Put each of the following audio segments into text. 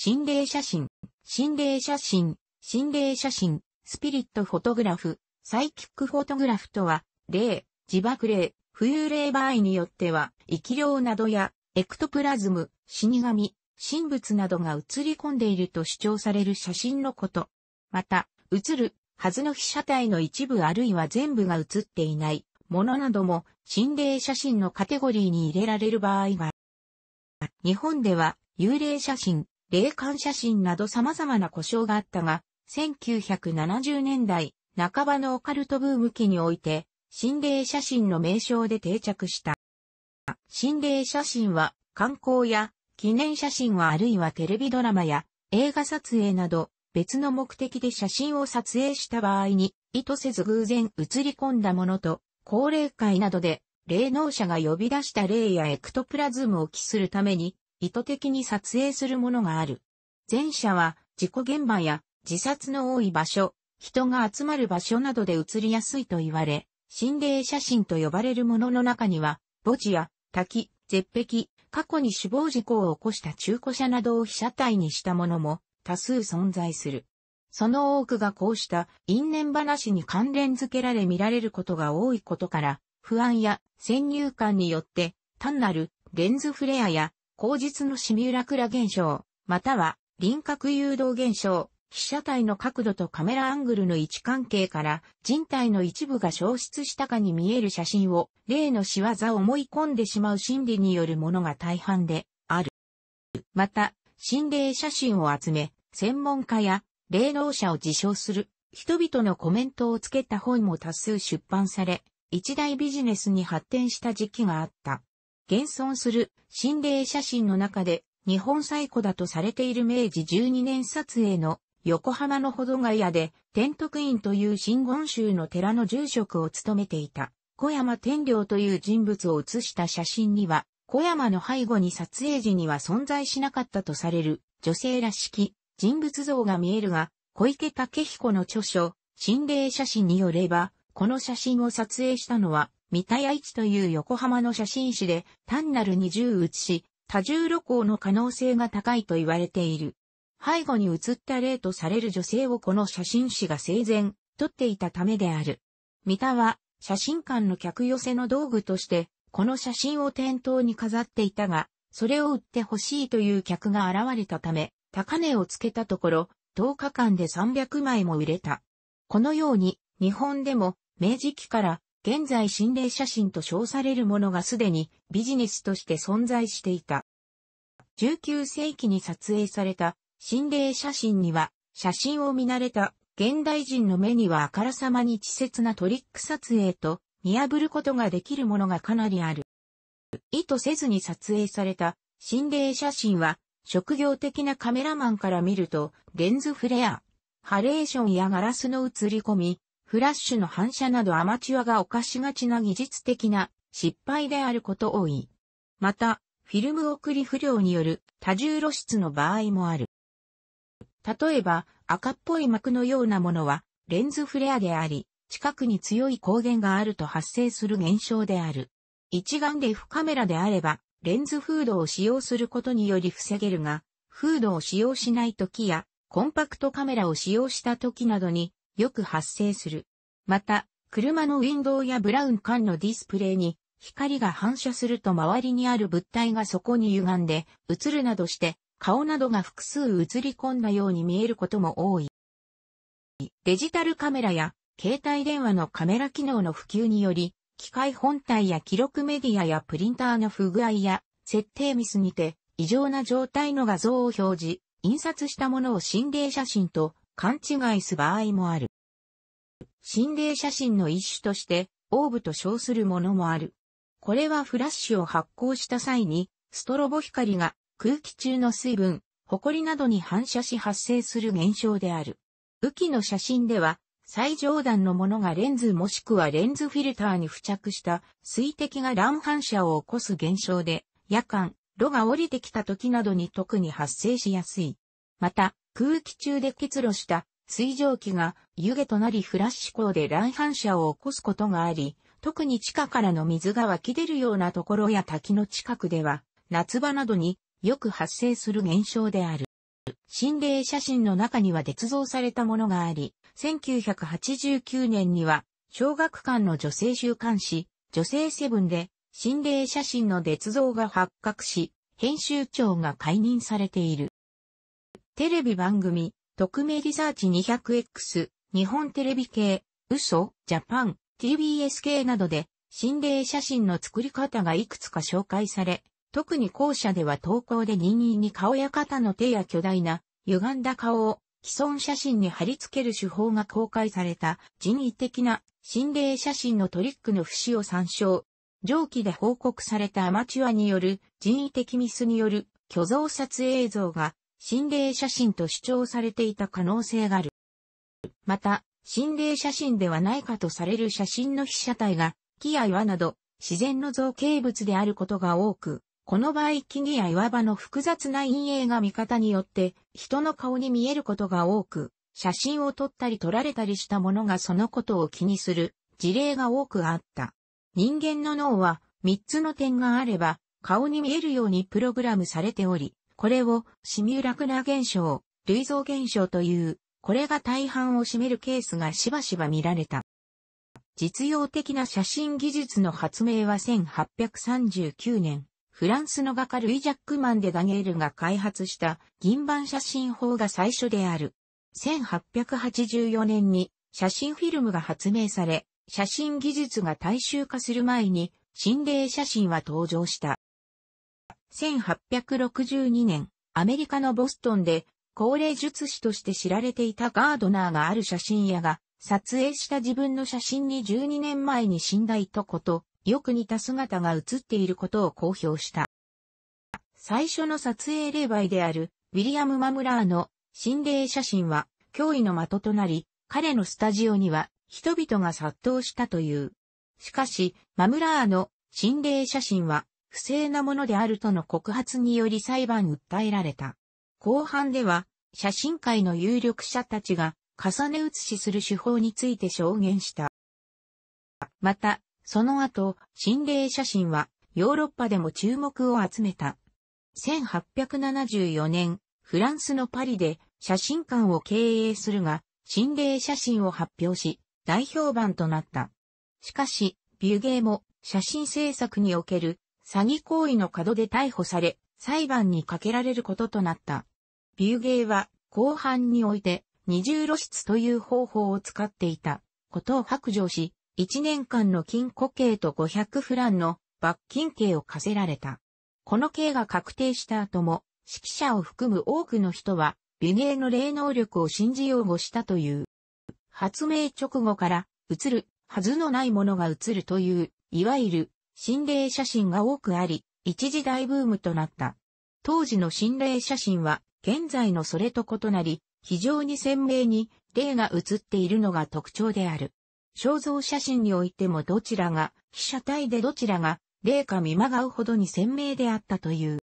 心霊写真、心霊写真、心霊写真、スピリットフォトグラフ、サイキックフォトグラフとは、霊、自爆霊、浮遊霊場合によっては、生き量などや、エクトプラズム、死神、神仏などが映り込んでいると主張される写真のこと。また、映る、はずの被写体の一部あるいは全部が映っていない、ものなども、心霊写真のカテゴリーに入れられる場合が、日本では、幽霊写真、霊感写真など様々な故障があったが、1970年代半ばのオカルトブーム期において、心霊写真の名称で定着した。心霊写真は観光や記念写真はあるいはテレビドラマや映画撮影など別の目的で写真を撮影した場合に意図せず偶然映り込んだものと高齢会などで霊能者が呼び出した霊やエクトプラズムを期するために意図的に撮影するものがある。前者は事故現場や自殺の多い場所、人が集まる場所などで写りやすいと言われ、心霊写真と呼ばれるものの中には、墓地や滝、絶壁、過去に死亡事故を起こした中古車などを被写体にしたものも多数存在する。その多くがこうした因縁話に関連づけられ見られることが多いことから、不安や先入観によって単なるレンズフレアや口実のシミュラクラ現象、または輪郭誘導現象、被写体の角度とカメラアングルの位置関係から人体の一部が消失したかに見える写真を例の仕業を思い込んでしまう心理によるものが大半である。また、心霊写真を集め、専門家や霊能者を自称する人々のコメントをつけた本も多数出版され、一大ビジネスに発展した時期があった。現存する心霊写真の中で日本最古だとされている明治12年撮影の横浜の保土ヶ谷で天徳院という真言宗の寺の住職を務めていた小山天領という人物を写した写真には小山の背後に撮影時には存在しなかったとされる女性らしき人物像が見えるが小池武彦の著書心霊写真によればこの写真を撮影したのは三田屋市という横浜の写真誌で単なる二重写し、多重露光の可能性が高いと言われている。背後に写った例とされる女性をこの写真誌が生前撮っていたためである。三田は写真館の客寄せの道具としてこの写真を店頭に飾っていたが、それを売ってほしいという客が現れたため、高値をつけたところ、10日間で300枚も売れた。このように、日本でも明治期から現在心霊写真と称されるものがすでにビジネスとして存在していた。19世紀に撮影された心霊写真には写真を見慣れた現代人の目にはあからさまに稚拙なトリック撮影と見破ることができるものがかなりある。意図せずに撮影された心霊写真は職業的なカメラマンから見るとレンズフレア、ハレーションやガラスの映り込み、フラッシュの反射などアマチュアが犯しがちな技術的な失敗であること多い。また、フィルム送り不良による多重露出の場合もある。例えば、赤っぽい膜のようなものは、レンズフレアであり、近くに強い光源があると発生する現象である。一眼レフカメラであれば、レンズフードを使用することにより防げるが、フードを使用しない時や、コンパクトカメラを使用した時などに、よく発生する。また、車のウィンドウやブラウン管のディスプレイに光が反射すると周りにある物体がそこに歪んで映るなどして顔などが複数映り込んだように見えることも多い。デジタルカメラや携帯電話のカメラ機能の普及により、機械本体や記録メディアやプリンターの不具合や設定ミスにて異常な状態の画像を表示、印刷したものを心霊写真と勘違いする場合もある。心霊写真の一種として、オーブと称するものもある。これはフラッシュを発光した際に、ストロボ光が空気中の水分、埃などに反射し発生する現象である。雨季の写真では、最上段のものがレンズもしくはレンズフィルターに付着した水滴が乱反射を起こす現象で、夜間、炉が降りてきた時などに特に発生しやすい。また、空気中で結露した水蒸気が湯気となりフラッシュ光で乱反射を起こすことがあり、特に地下からの水が湧き出るようなところや滝の近くでは、夏場などによく発生する現象である。心霊写真の中には捏造されたものがあり、1989年には、小学館の女性週刊誌、女性セブンで、心霊写真の捏造が発覚し、編集長が解任されている。テレビ番組、匿名リサーチ 200X、日本テレビ系、嘘、ジャパン、TBS 系などで、心霊写真の作り方がいくつか紹介され、特に後者では投稿で人間に顔や肩の手や巨大な、歪んだ顔を、既存写真に貼り付ける手法が公開された人為的な心霊写真のトリックの節を参照。上記で報告されたアマチュアによる人為的ミスによる虚像撮影像が心霊写真と主張されていた可能性がある。また、心霊写真ではないかとされる写真の被写体が、木や岩など、自然の造形物であることが多く、この場合木や岩場の複雑な陰影が見方によって、人の顔に見えることが多く、写真を撮ったり撮られたりした者がそのことを気にする事例が多くあった。人間の脳は3つの点があれば、顔に見えるようにプログラムされており、これをシミュラクナ現象、類像現象という、これが大半を占めるケースがしばしば見られた。実用的な写真技術の発明は1839年、フランスの画家ルイ・ジャックマンでダニエルが開発した銀版写真法が最初である。1884年に写真フィルムが発明され、写真技術が大衆化する前に心霊写真は登場した。1862年、アメリカのボストンで、高齢術師として知られていたガードナーがある写真屋が、撮影した自分の写真に12年前に死んだいとこと、よく似た姿が写っていることを公表した。最初の撮影霊媒である、ウィリアム・マムラーの心霊写真は、脅威の的となり、彼のスタジオには、人々が殺到したという。しかし、マムラーの心霊写真は、不正なものであるとの告発により裁判訴えられた。後半では、写真界の有力者たちが重ね写しする手法について証言した。また、その後、心霊写真はヨーロッパでも注目を集めた。1874年、フランスのパリで写真館を経営するが、心霊写真を発表し、大評判となった。しかし、ビュゲーも写真制作における詐欺行為の角で逮捕され、裁判にかけられることとなった。ビューゲーは後半において二重露出という方法を使っていたことを白状し、1年間の禁庫刑と500フランの罰金刑を課せられた。この刑が確定した後も、指揮者を含む多くの人は、美芸の霊能力を信じようもしたという。発明直後から、映るはずのないものが映るという、いわゆる心霊写真が多くあり、一時大ブームとなった。当時の心霊写真は、現在のそれと異なり、非常に鮮明に霊が写っているのが特徴である。肖像写真においてもどちらが、被写体でどちらが、霊か見まがうほどに鮮明であったという。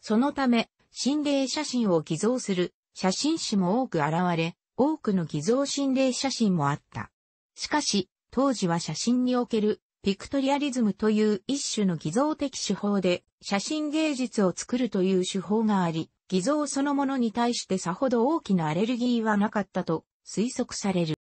そのため、心霊写真を偽造する写真誌も多く現れ、多くの偽造心霊写真もあった。しかし、当時は写真におけるピクトリアリズムという一種の偽造的手法で写真芸術を作るという手法があり、偽造そのものに対してさほど大きなアレルギーはなかったと推測される。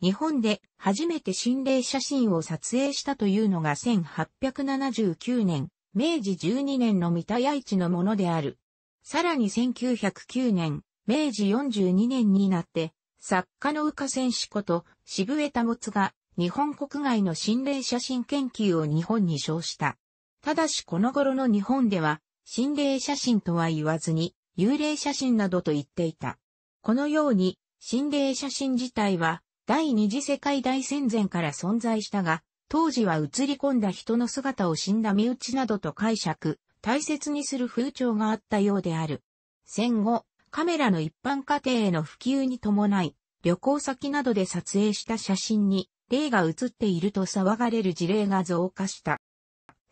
日本で初めて心霊写真を撮影したというのが1879年、明治12年の三田屋市のものである。さらに1909年、明治42年になって、作家の浮賀戦士こと渋江保が日本国外の心霊写真研究を日本に称した。ただしこの頃の日本では、心霊写真とは言わずに、幽霊写真などと言っていた。このように、心霊写真自体は、第二次世界大戦前から存在したが、当時は映り込んだ人の姿を死んだ身内などと解釈、大切にする風潮があったようである。戦後、カメラの一般家庭への普及に伴い、旅行先などで撮影した写真に霊が映っていると騒がれる事例が増加した。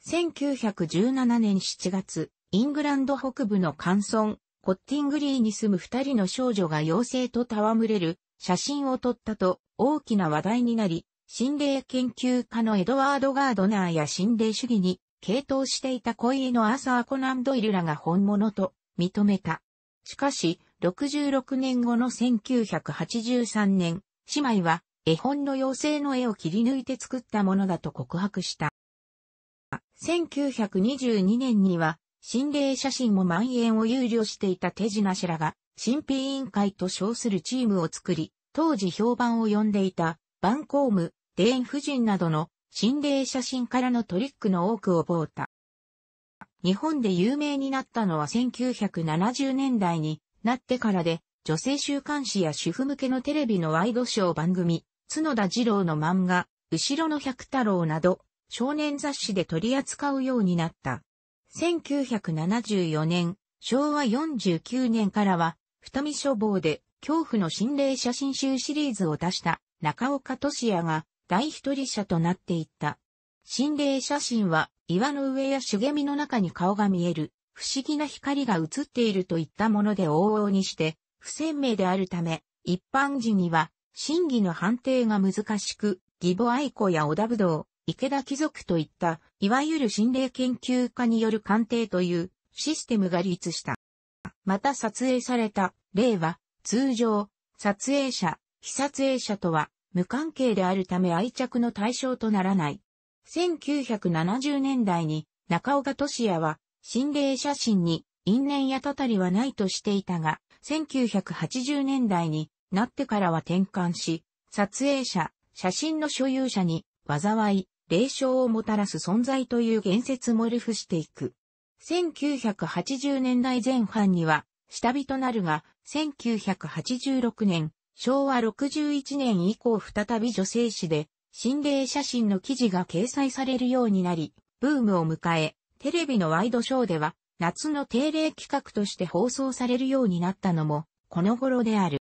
1917年7月、イングランド北部の乾村、コッティングリーに住む二人の少女が妖精と戯れる写真を撮ったと大きな話題になり、心霊研究家のエドワード・ガードナーや心霊主義に傾倒していた恋のアーサー・コナン・ドイルらが本物と認めた。しかし、66年後の1983年、姉妹は絵本の妖精の絵を切り抜いて作ったものだと告白した。1922年には、心霊写真も蔓延を憂慮していた手品氏らが、神秘委員会と称するチームを作り、当時評判を呼んでいた、バンコーム、デーン夫人などの心霊写真からのトリックの多くを覚た。日本で有名になったのは1970年代になってからで、女性週刊誌や主婦向けのテレビのワイドショー番組、角田二郎の漫画、後ろの百太郎など、少年雑誌で取り扱うようになった。1974年、昭和49年からは、二見書房で、恐怖の心霊写真集シリーズを出した中岡俊也が大一人者となっていった。心霊写真は岩の上や茂みの中に顔が見える、不思議な光が映っているといったもので往々にして、不鮮明であるため、一般人には審議の判定が難しく、義母愛子や小田武道、池田貴族といった、いわゆる心霊研究家による鑑定というシステムが立した。また撮影された例は、通常、撮影者、被撮影者とは無関係であるため愛着の対象とならない。1970年代に中岡俊也は心霊写真に因縁やたたりはないとしていたが、1980年代になってからは転換し、撮影者、写真の所有者に、災い、霊障をもたらす存在という言説もルフしていく。1980年代前半には、下火となるが、1986年、昭和61年以降再び女性誌で、心霊写真の記事が掲載されるようになり、ブームを迎え、テレビのワイドショーでは、夏の定例企画として放送されるようになったのも、この頃である。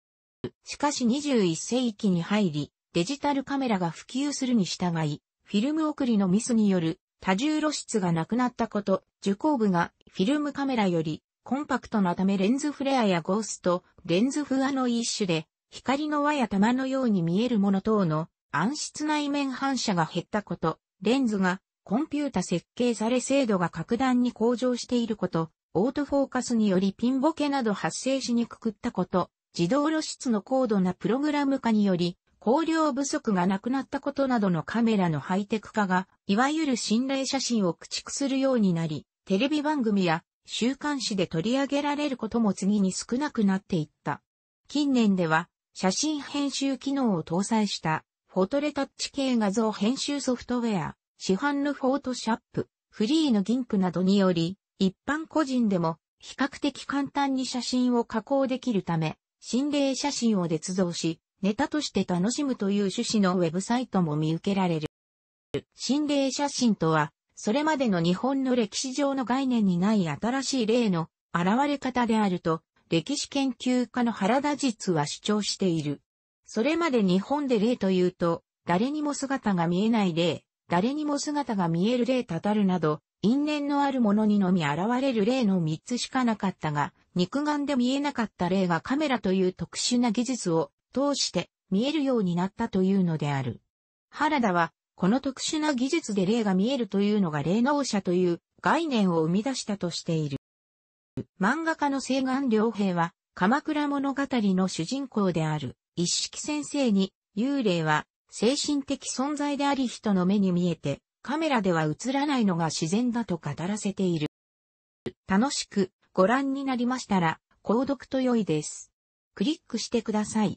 しかし21世紀に入り、デジタルカメラが普及するに従い、フィルム送りのミスによる多重露出がなくなったこと、受光部がフィルムカメラよりコンパクトなためレンズフレアやゴースト、レンズフアの一種で、光の輪や玉のように見えるもの等の暗室内面反射が減ったこと、レンズがコンピュータ設計され精度が格段に向上していること、オートフォーカスによりピンボケなど発生しにくくったこと、自動露出の高度なプログラム化により、光量不足がなくなったことなどのカメラのハイテク化が、いわゆる心霊写真を駆逐するようになり、テレビ番組や週刊誌で取り上げられることも次に少なくなっていった。近年では、写真編集機能を搭載した、フォトレタッチ系画像編集ソフトウェア、市販のフォートシャップ、フリーのギンクなどにより、一般個人でも比較的簡単に写真を加工できるため、心霊写真を捏造し、ネタとして楽しむという趣旨のウェブサイトも見受けられる。心霊写真とは、それまでの日本の歴史上の概念にない新しい例の現れ方であると、歴史研究家の原田実は主張している。それまで日本で例というと、誰にも姿が見えない例、誰にも姿が見える例たたるなど、因縁のあるものにのみ現れる例の3つしかなかったが、肉眼で見えなかった例がカメラという特殊な技術を通して見えるようになったというのである。原田は、この特殊な技術で霊が見えるというのが霊能者という概念を生み出したとしている。漫画家の西岸良平は、鎌倉物語の主人公である一色先生に、幽霊は精神的存在であり人の目に見えてカメラでは映らないのが自然だと語らせている。楽しくご覧になりましたら、購読と良いです。クリックしてください。